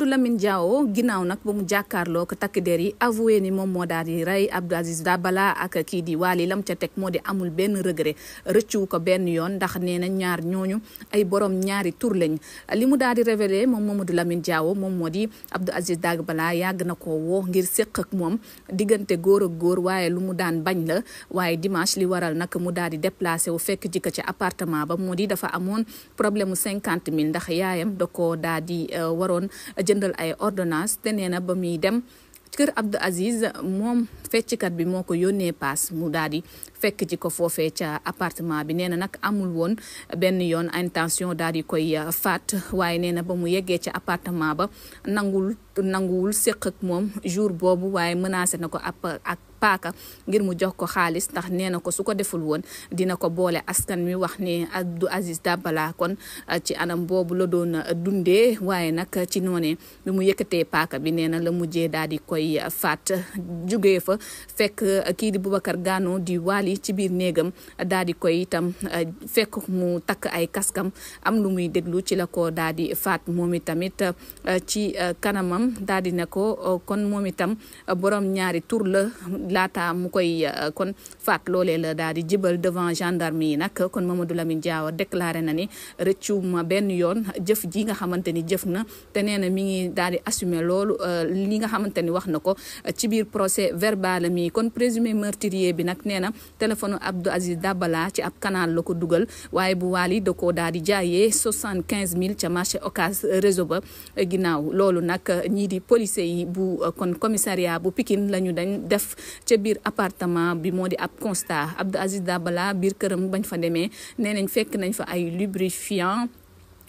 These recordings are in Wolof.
Mamadou Lamine Diawo ginnaaw nag ba mu jàkkaarloo ko takk der yi avoué ni moom moo daal di rey Abdou Aziz Dabala ak kii di Waly lam ca teg moo di amul benn regret rëccu ko benn yoon ndax nee na ñaar ñooñu ay borom ñaari tur lañ li mu daal di révélé moom Mamadou Lamine Diawo moom moo di Abdou Aziz Dabala yàgg na ko woo ngir séq ak moom diggante góor ak góor waaye lu mu daan bañ la waaye dimanche li waral nag mu daal di déplacé wu fekk ji ko ca appartement ba moo di dafa amoon problème mu cinquante mille ndax yaayam da koo daal di euh, waroon jëndal ay ordonnance te nee na ba muy dem ci kër Abdou Aziz moom fecckat bi moo ko yónnee paas mu daal di fekk ci ko foofee ca appartement bi nee na nag amul woon benn yoon intention daal di koy uh, faat waaye nee na ba mu yeggee ca appartement ba nangul nanguwul séq moom jour boobu waaye menacé na ko ab ak paaka ngir mu jox ko xaalis ndax nee na ko su ko deful woon dina ko boole askan wi wax ne Abdou Aziz Dabala kon uh, ci anam boobu la doon uh, dundee waaye nag ci noonee bi mu yëkkatee paaka bi nee na la mujjee daal di koy koy faat jugee fa fekk uh, kii di Boubacar Gano di Wali ci biir néegam uh, daal di koy itam uh, fekk mu takk ay kaskam am lu muy déglu ci la ko daal di faat moom itamit ci kanamam daal di ne ko kon moom itam borom ñaari tur la laata mu koy kon faat loolee la daal di jibal devant gendarme yi nag kon Mamadou Lamine Diawa déclaré na ni rëccu ma benn yoon jëf ji nga xamante jëf na te nee mi ngi daal assumer loolu li nga xamante wax na ko ci biir procès verbal mi kon présumé meurtrier bi nag nee na téléphone Abdou Aziz Dabala ci ab canal la ko dugal waaye bu waali da ko daal di jaayee soixante quinze mille ca marché ocas réseau ba ginnaaw loolu nag ñii di policier yi bu kon commissariat bu Pikine la ñu dañ def ca biir appartement bi moo di ab constat Abdou Aziz Dabala biir këram bañ fa demee nee fekk nañ fa ay lubrifiant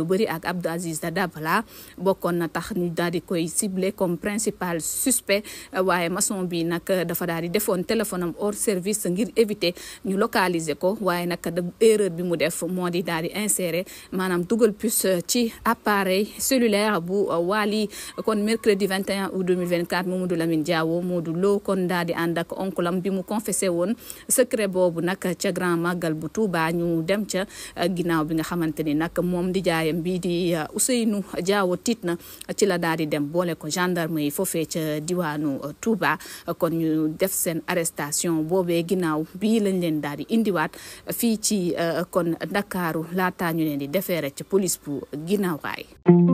lu bëri ak Abdou Aziz Dabala bokkoon na tax ñu koy ciblé comme principal suspect waaye maçon bi nag dafa daal di defoon téléphone am hors service ngir éviter ñu localiser ko waaye nag erreur bi mu def moo di daal di insérer maanaam dugal puce ci appareil cellulaire bu Wally kon mercredi 21 août 2024 Mamadou Lamine Diawo Modou Lo kon daal di ànd ak onkulam bi mu confessé woon secret boobu nag ca grand màggal bu Touba ñu dem ca euh, ginnaaw bi nga xamante ni nag nijaayam bii di uh, Ousseynou Diawo tiit na ci la daal di dem boole ko gendarme yi foofee ca diwaanu uh, Touba kon ñu def seen arrestation boobee ginnaaw bii lañ leen daal di indiwaat fii ci uh, kon Ndakaaru laataa ñu leen di defeere ci police bu ginnaaw